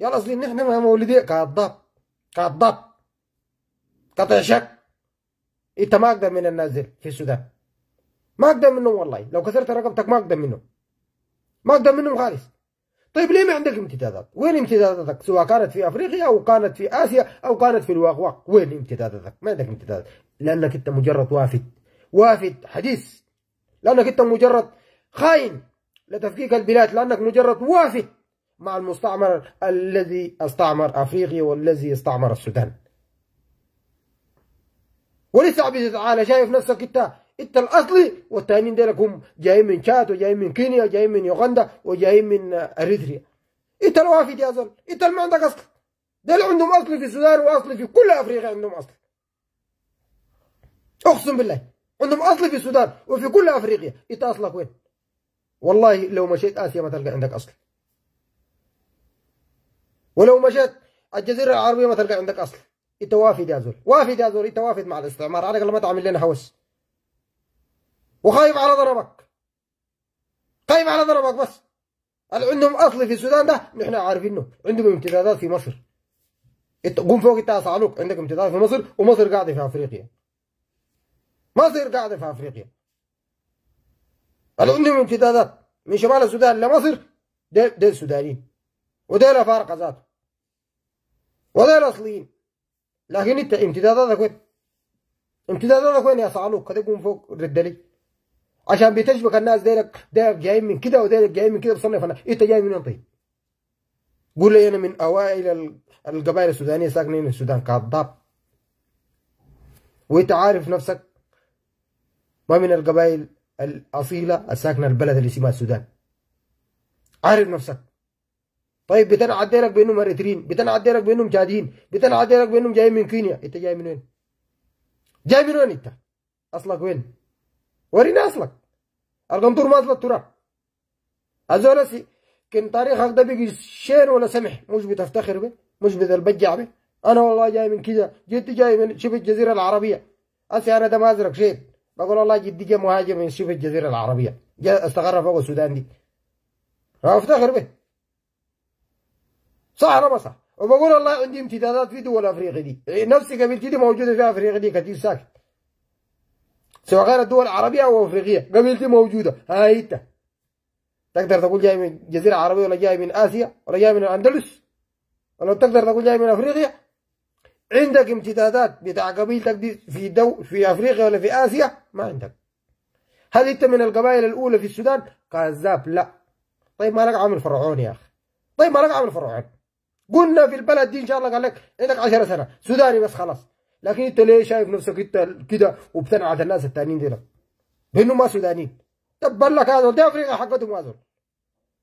يا اصلي نحن ما مولودين كعضاب كعضاب قطع شك انت ما اقدر من الناس في السودان ما اقدر منهم والله لو كسرت رقبتك ما اقدر منهم ما اقدر منهم خالص طيب ليه ما عندك امتدادات؟ وين امتداداتك؟ سواء كانت في افريقيا او كانت في اسيا او كانت في الواقواق، وين امتداداتك؟ ما عندك امتدادات، لانك انت مجرد وافد، وافد حديث، لانك انت مجرد خاين لتفكيك البلاد، لانك مجرد وافد مع المستعمر الذي استعمر أفريقيا والذي استعمر السودان ولسه عبد تعالى شايف نفسك انت انت الاصلي والثانيين ديلك هم جايين من تشاد وجايين من كينيا وجايين من يوغندا وجايين من اريتريا انت الوافد يا زلمه انت اللي ما عندك اصل ديل عندهم اصل في السودان واصل في كل افريقيا عندهم اصل اقسم بالله عندهم اصل في السودان وفي كل افريقيا انت اصلك وين والله لو مشيت اسيا ما تلقى عندك اصل ولو مشيت الجزيرة العربية ما تلقى عندك أصل أنت وافد يا زول وافد يا زول أنت وافد مع الاستعمار عليك لما تعمل لنا هوس وخايف على ضربك خايف على ضربك بس اللي عندهم أصل في السودان ده نحن عارفينه عندهم امتدادات في مصر قوم فوق التاسع صعلوك عندك امتداد في مصر ومصر قاعدة في أفريقيا مصر قاعدة في أفريقيا اللي عندهم امتدادات من شمال السودان لمصر ديل دي سودانيين وديل أفارقة ذاته وغير أصليين لكن انت امتداداتك وين امتداداتك وين يا صعلوك كده يكون فوق الردلي عشان بتشبك الناس ديلك ديلك جايين من كده وديلك جايين من كده بصنف انا انت جاي منين طيب قول لي انا من اوائل القبائل السودانيه ساكنين في السودان كذاب وانت عارف نفسك ما من القبائل الاصيله الساكنه البلد اللي اسمها السودان عارف نفسك طيب بتنا عديرك لك بانهم بتنا عديرك بينهم لك بانهم عديرك بينهم جاي لك بانهم جايين من كينيا انت جاي من وين؟ جاي من وين انت؟ اصلك وين؟ ورينا اصلك القنطور ما اصلك ترى هذول كن تاريخك ده بيجي شين ولا سمح مش بتفتخر به مش بتلبجع به انا والله جاي من كذا جدي جاي من شبه الجزيره العربيه اسي انا ده ما ازرق شيء بقول والله جدي جاي مهاجم من شبه الجزيره العربيه جاء استقر فوق السودان دي افتخر به صح ولا ما صح؟ وبقول والله عندي امتدادات في دول افريقيا دي إيه، نفس قبيلتي دي موجوده في افريقيا دي كثير ساكت سواء كانت دول عربيه او افريقيه قبيلتي موجوده هاي انت تقدر تقول جاي من جزيره عربيه ولا جاي من اسيا ولا جاي من الاندلس ولا تقدر تقول جاي من افريقيا عندك امتدادات بتاع قبيلتك دي في دو في افريقيا ولا في اسيا ما عندك هل انت من القبائل الاولى في السودان كذاب لا طيب ما لك عامل فرعون يا اخي طيب ما لك عامل فرعون قلنا في البلد دي ان شاء الله قال لك عندك 10 سنه سوداني بس خلاص لكن انت ليه شايف نفسك انت كده وبتنعت الناس الثانيين ديلك بانه لانه ما سودانيين تبا لك هذول دي افريقيا حقتهم هذول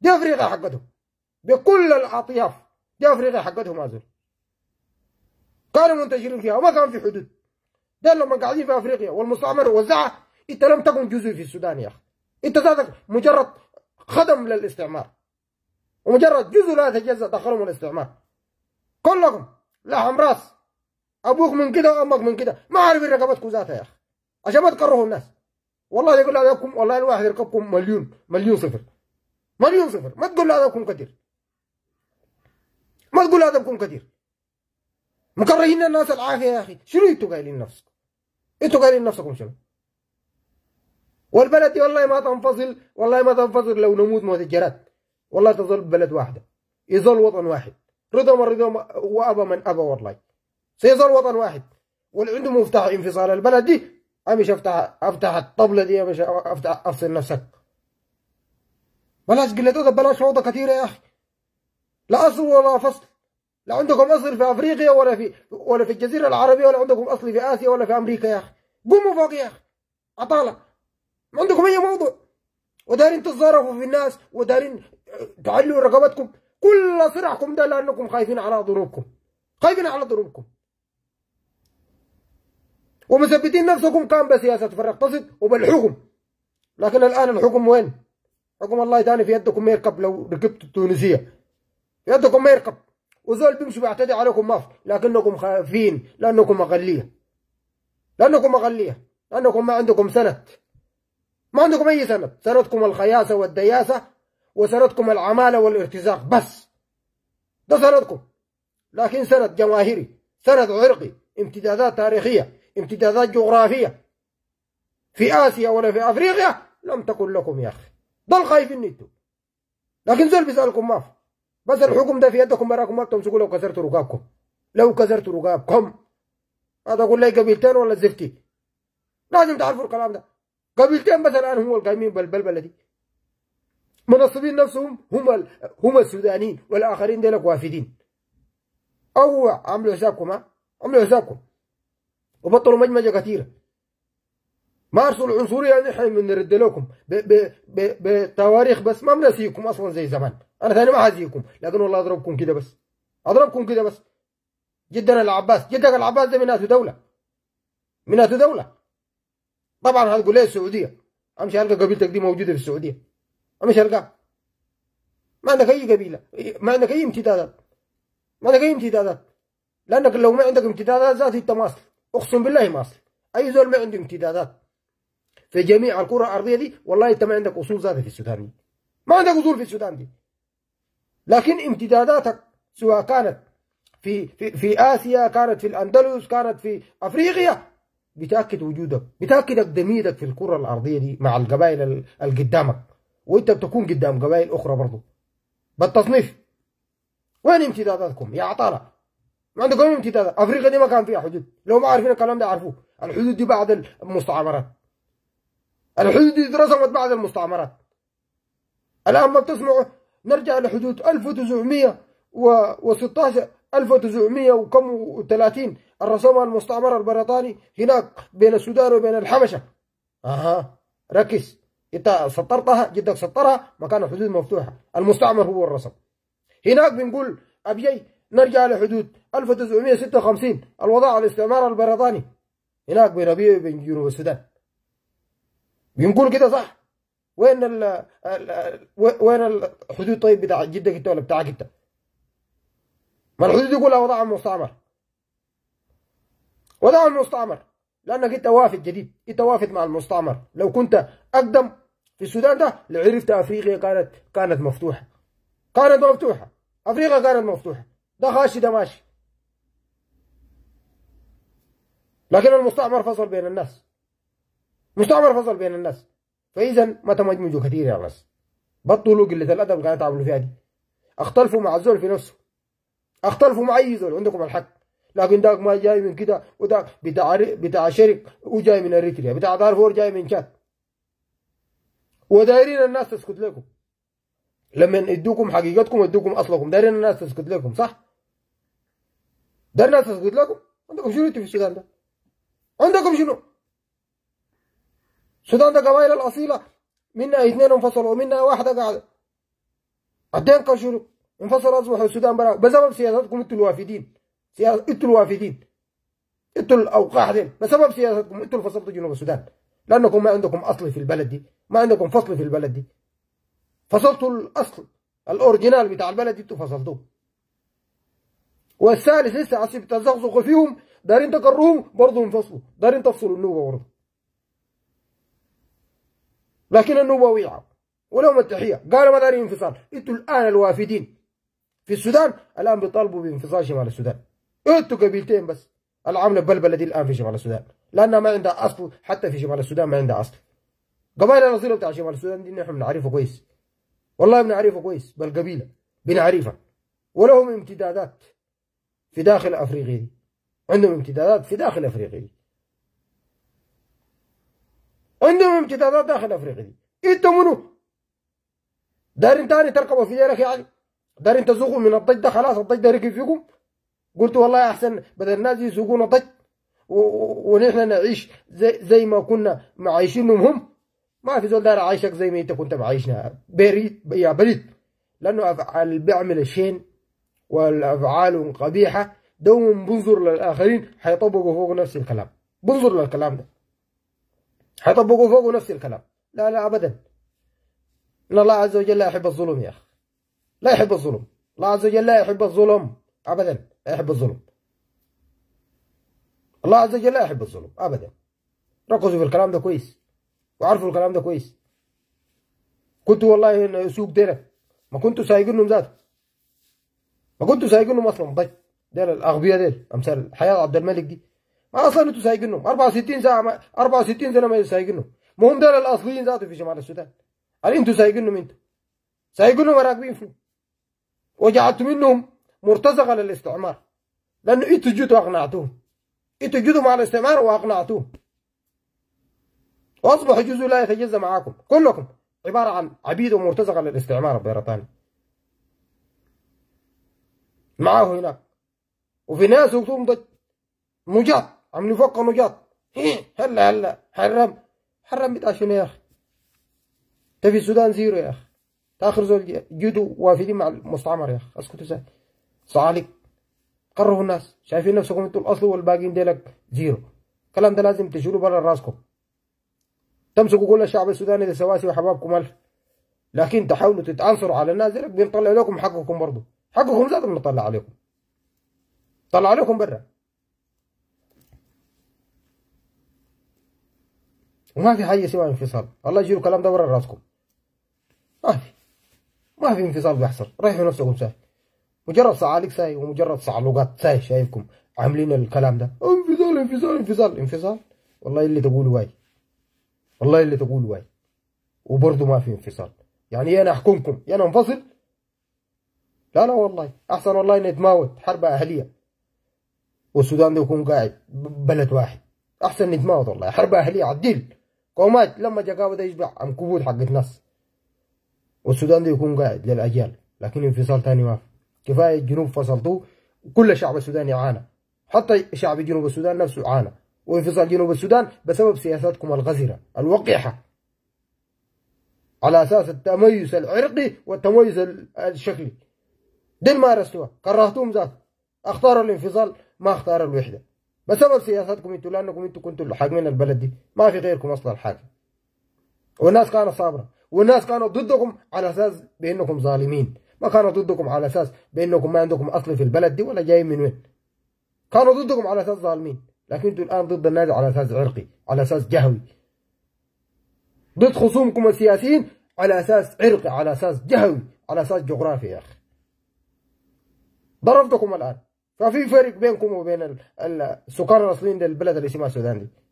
دي افريقيا حقتهم بكل الاطياف دي افريقيا حقتهم هذول كانوا منتشرين فيها وما كان في حدود ده لما قاعدين في افريقيا والمستعمر وزعها انت لم تكن جزء في السودان يا اخي انت ذاتك مجرد خدم للاستعمار ومجرد جزء لا يتجزأ دخلهم الاستعمار كلكم لحم راس ابوك من كده وامك من كده ما عارف رقبتكم ذاتها يا اخي عشان ما تكرهوا الناس والله يقول عليكم والله الواحد يركبكم مليون مليون صفر مليون صفر ما تقول ادبكم كثير ما تقول ادبكم كثير مكرهين الناس العافيه يا اخي شنو انتوا قايلين نفسكم انتوا قايلين نفسكم شنو والبلد والله ما تنفصل والله ما تنفصل لو نموت موت الجراد والله تظل بلد واحدة يظل وطن واحد رضا من رضا وأبى من أبى والله سيظل وطن واحد واللي عنده مفتاح انفصال البلد دي أمشي أفتح أفتح الطبلة دي أمش أفتح أفصل نفسك بلاش قلتوك بلاش فوضى كثيرة يا أخي لا أصل ولا فصل لا عندكم أصل في أفريقيا ولا في ولا في الجزيرة العربية ولا عندكم أصل في آسيا ولا في أمريكا يا أخي قوموا فوق يا أخي عطالة ما عندكم أي موضوع ودارين تتصرفوا في الناس ودارين تعلوا رقبتكم كل صراعكم ده لأنكم خايفين على ضروبكم خايفين على ضروبكم ومثبتين نفسكم كان بسياسة تصد وبالحكم لكن الآن الحكم وين؟ حكم الله تاني في يدكم ما يركب لو ركبتوا التونسية في يدكم ما يركب وزول بيمشي بيعتدي عليكم ما لكنكم خايفين لأنكم أقلية لأنكم أقلية لأنكم ما عندكم سند ما عندكم أي سند سندكم الخياسة والدياسة وسندكم العمالة والارتزاق بس ده سندكم لكن سند جماهيري سند عرقي امتدادات تاريخية امتدادات جغرافية في آسيا ولا في أفريقيا لم تكن لكم يا أخي ضل خايفين انتم لكن زول بيسألكم ما بس الحكم ده في يدكم براكم ما تمسكوا لو كسرتوا رقابكم لو كسرتوا رقابكم هذا أقول لي قبيلتين ولا زفتي لازم تعرفوا الكلام ده قبيلتين بس الآن هم القايمين بالبلبلة دي منصبين نفسهم هم هم السودانيين والاخرين ديلك وافدين او عملوا حسابكم ها عملوا حسابكم وبطلوا مجمجه كثيره مارسوا العنصريه يعني بنرد لكم بتواريخ بس ما بنسيكم اصلا زي زمان انا ثاني ما حزيكم لكن والله اضربكم كده بس اضربكم كده بس جدا العباس جدك العباس ده من دوله من دوله طبعا هتقول لي السعوديه امشي القى قبيلتك دي موجوده في السعوديه أما شرقاء ما عندك أي قبيلة ما عندك أي امتدادات ما عندك أي امتدادات لأنك لو ما عندك امتدادات ذاتي أنت ماصل أقسم بالله ماصل أي زول ما عنده امتدادات في جميع الكرة الأرضية دي والله أنت ما عندك أصول ذاتي في السودان دي ما عندك أصول في السودان دي لكن امتداداتك سواء كانت في في في آسيا كانت في الأندلس كانت في أفريقيا بتأكد وجودك بتأكدك ضميرك في الكرة الأرضية دي مع القبائل اللي قدامك وانت بتكون قدام قبائل اخرى برضو بالتصنيف وين امتداداتكم يا عطاله ما عندكم امتدادات افريقيا دي ما كان فيها حدود لو ما عارفين الكلام ده عارفوه الحدود دي بعد المستعمرات الحدود دي اترسمت بعد المستعمرات الان ما بتسمعوا نرجع لحدود 1916 1900 وكم 30 الرسومة المستعمرة البريطاني هناك بين السودان وبين الحبشة اها ركز انت سطرتها جدك سطرها مكان الحدود مفتوحه المستعمر هو الرسم هناك بنقول ابيي نرجع لحدود 1956 الوضع الاستعمار البريطاني هناك بين ابيي وبين جنوب السودان بنقول كده صح وين ال وين الحدود طيب بتاع جدك انت ولا بتاعك انت ما الحدود يقول وضع المستعمر وضع المستعمر لانك انت وافد جديد انت وافد مع المستعمر لو كنت اقدم في السودان ده لعرفت افريقيا كانت كانت مفتوحه كانت مفتوحه افريقيا كانت مفتوحه ده خاشي ده ماشي لكن المستعمر فصل بين الناس مستعمر فصل بين الناس فاذا ما تمجمجوا كثير يا ناس بطلوا قله الادب اللي قاعدين تعملوا فيها دي اختلفوا مع الزول في نفسه اختلفوا مع اي زول عندكم الحق لكن داك ما جاي من كده وداك بتاع بتاع شرك وجاي من اريتريا بتاع دارفور جاي من شاد ودايرين الناس تسكت لكم لما يدوكم حقيقتكم ويدوكم اصلكم دايرين الناس تسكت لكم صح؟ دايرين الناس تسكت لكم عندكم شنو في السودان ده؟ عندكم شنو؟ السودان ده قبائل الاصيله منها اثنين انفصلوا ومنها واحده قاعده الدين قشروا انفصلوا اصبحوا السودان بسبب سياساتكم انتم الوافدين سياسة انتوا الوافدين انتوا الاوقاع دي بسبب سياستكم انتوا اللي فصلتوا جنوب السودان لانكم ما عندكم اصل في البلد دي ما عندكم فصل في البلد دي فصلتوا الاصل الاورجينال بتاع البلد دي انتوا فصلتوه والثالث لسه عسيب تزغزغ فيهم دارين تقروهم برضه انفصلوا دارين تفصلوا النوبه برضه لكن النوبه ويعوا ولهم التحيه قالوا ما دارين انفصال انتوا الان الوافدين في السودان الان بيطالبوا بانفصال شمال السودان انتوا قبيلتين بس العاملة بالبلدي دي الان في شمال السودان لانها ما عندها اصل حتى في شمال السودان ما عندها اصل قبائل الاصيله بتاع شمال السودان دي نحن بنعرفها كويس والله بنعرفها كويس بالقبيله بنعرفها ولهم امتدادات في داخل افريقيا دي عندهم امتدادات في داخل افريقيا دي عندهم امتدادات داخل افريقيا دي انتوا منو؟ دارين تاني تركبوا في ديرك يعني؟ دارين تزوقوا من الضجه خلاص الضجه ركب فيكم قلت والله أحسن بدل الناس يسوقون ضج ونحن نعيش زي, زي ما كنا معايشينهم هم ما في زول دار عايشك زي ما انت كنت معايشنا بريد يا بلد لانه افعال بيعمل الشين والافعال قبيحه دوم بنظر للاخرين حيطبقوا فوق نفس الكلام بنظر للكلام ده حيطبقوا فوق نفس الكلام لا لا ابدا ان الله عز وجل لا يحب الظلم يا اخي لا يحب الظلم الله عز وجل لا يحب الظلم ابدا يحب الظلم الله عز وجل لا يحب الظلم ابدا ركزوا في الكلام ده كويس وعرفوا الكلام ده كويس كنتوا والله يسوق ديلك ما كنتوا سايقينهم ذاته ما كنتوا سايقينهم اصلا ضج طيب، ديل الاغبياء ديل امثال حياه عبد الملك دي ما اصلا انتوا سايقينهم 64 ساعه ما 64 سنه ما سايقينهم ما هم ديل الاصليين ذاته في شمال السودان هل انتوا سايقينهم انتوا سايقينهم راكبين فيهم وجعلت منهم مرتزقة للاستعمار لأنه إنتوا جيتوا أقنعتوه إنتوا جيتوا مع الاستعمار وأقنعتوه وأصبح جزء لا يتجزأ معاكم كلكم عبارة عن عبيد ومرتزقة للاستعمار البريطاني معاه هناك وفي ناس وقتهم ضد نجاط عم نفك مجاط هلا هلا حرم حرم بتاع شنو يا اخي انت في السودان زيرو يا اخي تاخر زول جدو وافدين مع المستعمر يا اخي اسكتوا زي صعاليك قرروا الناس شايفين نفسكم انتوا الاصل والباقيين ديلك زيرو الكلام ده لازم تشيلوا برا راسكم تمسكوا كل الشعب السوداني ده سواسي وحبابكم الف لكن تحاولوا تتعنصروا على الناس ديلك بنطلع لكم حقكم برضه حقكم زاد بنطلع عليكم طلع عليكم برا وما في حاجه سوى انفصال الله يجيب الكلام ده ورا راسكم ما في ما في انفصال بيحصل ريحوا نفسكم سهل مجرد صعاليك ساي ومجرد صعلوقات ساي شايفكم عاملين الكلام ده انفصال انفصال انفصال انفصال والله اللي تقولوا واي والله اللي تقولوا واي وبرضه ما في انفصال يعني انا احكمكم يا انا انفصل لا لا والله احسن والله نتماوت حرب اهليه والسودان ده يكون قاعد بلد واحد احسن نتماوت والله حرب اهليه عديل قومات لما جاكاو ده يشبع عم كبود حقت ناس والسودان ده يكون قاعد للاجيال لكن انفصال ثاني ما في كفايه الجنوب فصلتوه كل الشعب السوداني عانى حتى شعب جنوب السودان نفسه عانى وانفصال جنوب السودان بسبب سياساتكم الغزره الوقحه على اساس التميز العرقي والتميز الشكلي دي مارستوها كرهتوهم ذات اختاروا الانفصال ما اختاروا الوحده بسبب سياساتكم انتوا لانكم انتوا كنتوا حاكمين البلد دي ما في غيركم اصلا حاكم والناس كانت صابره والناس كانوا ضدكم على اساس بانكم ظالمين ما كانوا ضدكم على اساس بانكم ما عندكم اصل في البلد دي ولا جايين من وين كانوا ضدكم على اساس ظالمين لكن انتوا الان ضد النادي على اساس عرقي على اساس جهوي ضد خصومكم السياسيين على اساس عرقي على اساس جهوي على اساس جغرافي يا اخي ضربتكم الان ففي فرق بينكم وبين السكان الاصليين للبلد اللي اسمها السودان دي